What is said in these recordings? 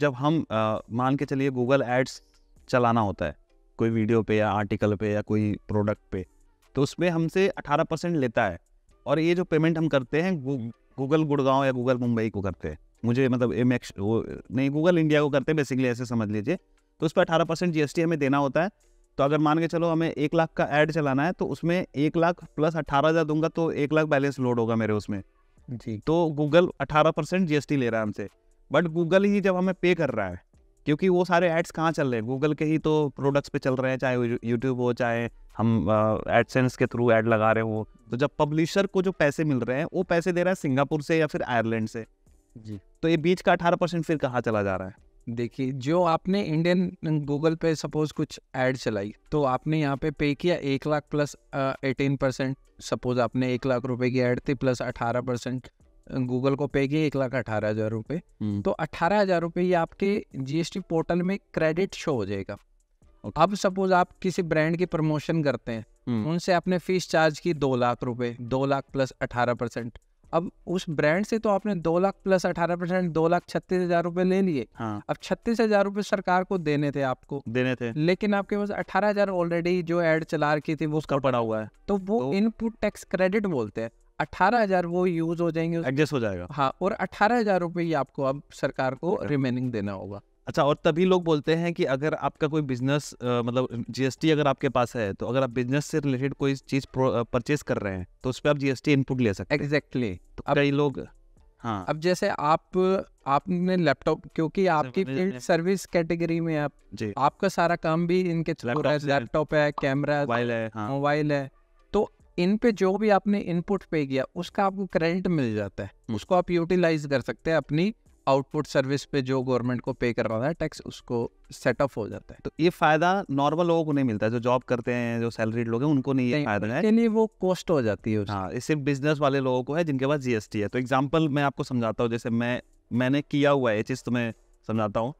जब हम आ, मान के चलिए गूगल एड्स चलाना होता है कोई वीडियो पे या आर्टिकल पे या कोई प्रोडक्ट पे तो उसमें हमसे 18 परसेंट लेता है और ये जो पेमेंट हम करते हैं गूगल गुड़गांव या गूगल मुंबई को करते हैं मुझे मतलब एम एक्स वो नहीं गूगल इंडिया को करते हैं बेसिकली ऐसे समझ लीजिए तो उस पर अठारह परसेंट जी हमें देना होता है तो अगर मान के चलो हमें एक लाख का ऐड चलाना है तो उसमें एक लाख प्लस अट्ठारह हज़ार दूंगा तो एक लाख बैलेंस लोड होगा मेरे उसमें जी तो गूगल अठारह परसेंट जी ले रहा है हमसे बट गूगल ही जब हमें पे कर रहा है क्योंकि वो सारे एड्स कहाँ चल रहे हैं गूगल के ही तो प्रोडक्ट्स पे चल रहे हैं चाहे यूट्यूब हो चाहे हम एडसेंस के थ्रू एड लगा रहे हो तो जब पब्लिशर को जो पैसे मिल रहे हैं वो पैसे दे रहा है सिंगापुर से या फिर आयरलैंड से जी तो ये बीच का अठारह परसेंट फिर कहाँ चला जा रहा है देखिए जो आपने इंडियन गूगल पे सपोज कुछ ऐड चलाई तो आपने यहाँ पे पे किया एक lakh plus eighteen percent suppose आपने एक लाख रुपए की ऐड थी प्लस अठारह परसेंट गूगल को पे किए एक लाख अठारह हजार रुपये हम्म। तो अठारह हजार रुपये ये आपके जीएसटी पोर्टल में क्रेडिट शो हो जाएगा अब सपोज आप किसी ब्रांड की प्रमोशन करते हैं हम्म। उनसे आपने फीस चार्ज की दो लाख रुपए दो लाख प्लस अठारह परसेंट अब उस ब्रांड से तो आपने दो लाख प्लस अठारह परसेंट दो लाख छत्तीस हजार रूपए ले लिए हाँ। अब छत्तीस हजार रूपए सरकार को देने थे आपको देने थे लेकिन आपके पास अठारह हजार ऑलरेडी जो एड चला रखी थी वो उसका पड़ा हुआ है तो वो तो, इनपुट टैक्स क्रेडिट बोलते हैं अठारह हजार वो यूज हो जाएंगे एडजस्ट हो जाएगा हाँ और अठारह हजार रुपये ही आपको अब सरकार को रिमेनिंग देना होगा अच्छा और तभी लोग बोलते हैं कि अगर आपका कोई बिजनेस मतलब जीएसटी अगर आपके पास है तो अगर आप बिजनेस से रिलेटेड कोई चीज परचेज कर रहे हैं तो उस पर आप जीएसटी इनपुट ले सकते हैं एग्जैक्टली तो कई लोग हाँ अब जैसे आप आपने लैपटॉप क्योंकि आपकी फील्ड सर्विस कैटेगरी में आप जी आपका सारा काम भी इनके लैपटॉप है कैमरा मोबाइल है मोबाइल हाँ। है इन पे जो भी आपने इनपुट पे किया उसका आपको क्रेडिट मिल जाता है उसको आप यूटिलाइज कर सकते हैं अपनी आउटपुट सर्विस पे जो गवर्नमेंट को पे कर रहा है टैक्स उसको सेटअप हो जाता है तो ये फायदा नॉर्मल लोगों को नहीं मिलता है जो जॉब करते हैं जो सैलरीड लोग हैं उनको नहीं ये फायदा है लिए वो कॉस्ट हो जाती है हाँ सिर्फ बिजनेस वाले लोगों को है जिनके पास जीएसटी है तो एग्जाम्पल मैं आपको समझाता हूँ जैसे मैं मैंने किया हुआ है ये चीज़ तुम्हें समझाता हूँ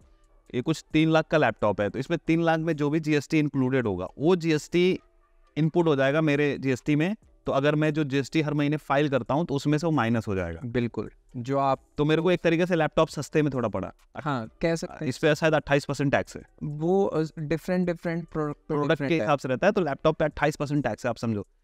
ये कुछ तीन लाख का लैपटॉप है तो इसमें तीन लाख में जो भी जीएसटी इंक्लूडेड होगा वो जीएसटी इनपुट हो जाएगा मेरे जीएसटी में तो अगर मैं जो जीएसटी हर महीने फाइल करता हूँ तो उसमें से वो माइनस हो जाएगा बिल्कुल जो आप तो मेरे को एक तरीके से लैपटॉप सस्ते में थोड़ा पड़ा हाँ कैसे इस पे शायद अट्ठाईस परसेंट टैक्स है वो डिफरेंट डिफरेंट प्रोडक्ट के हिसाब से रहता है तो लैपटॉप पे अट्ठाईस परसेंट टैक्स है आप समझो